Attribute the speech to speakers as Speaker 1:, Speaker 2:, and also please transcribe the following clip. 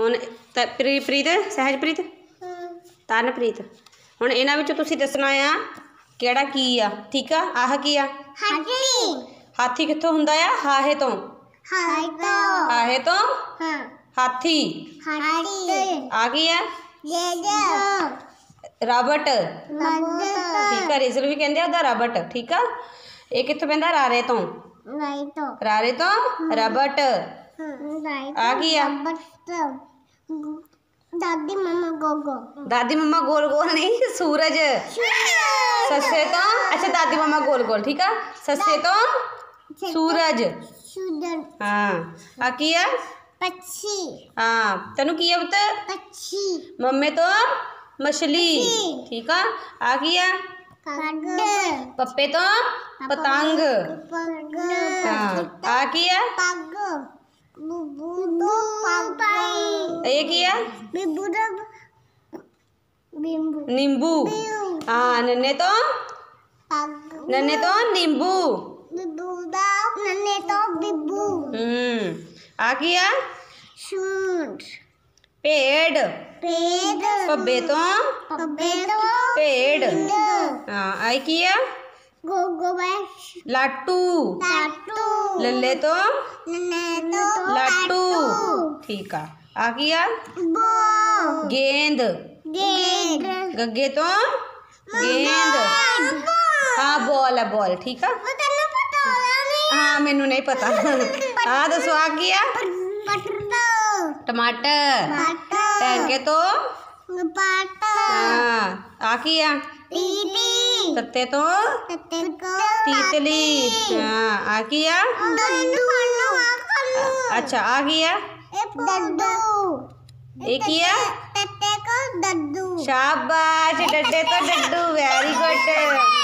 Speaker 1: हूँ प्री प्रीत सहज प्रीत तन प्रीत हम इन्हों दसना आ केड़ा की आ ठीक है आह की आ हाथी कितो हों हाहे तो हाहे तो हाथी आ गई है रबट ठीक है रिजल भी कहते रबट ठीक है ये कितो पा रारे तो रारे तो रबट आ गई दादी मम्मा गोल गोल दादी मम्मा गोल गोल नहीं सूरज सस्से तो अच्छा दादी मम्मा गोल गोल ठीक है सस्से तो सूरज हाँ किया पक्षी हाँ तनु किया बता पक्षी मम्मी तो मछली ठीक है आ किया पप्पे तो पतंग आ हाँ। किया ये किया नींबू हाँ नन्हे तो नन्हे तो नींबू नन्हे तो बिब्बू हम्म आ किया पेड़ पेड़ पब्बे तो पब्बे तो, तो? पेड़ हाँ आई किया लाटू लाटू लल्ले तो लल्ले पीका आ की यार गेंद गगे तो गेंद हाँ बॉल है बॉल ठीक है हाँ मैनू नहीं पता हाँ दसो आ गया टमाटर टहके तो हाँ आ गया तत्ते तो तीतली हाँ आ गया अच्छा आ गया डड्डू शाबाश टट्टे को डड्डू वेरी गुड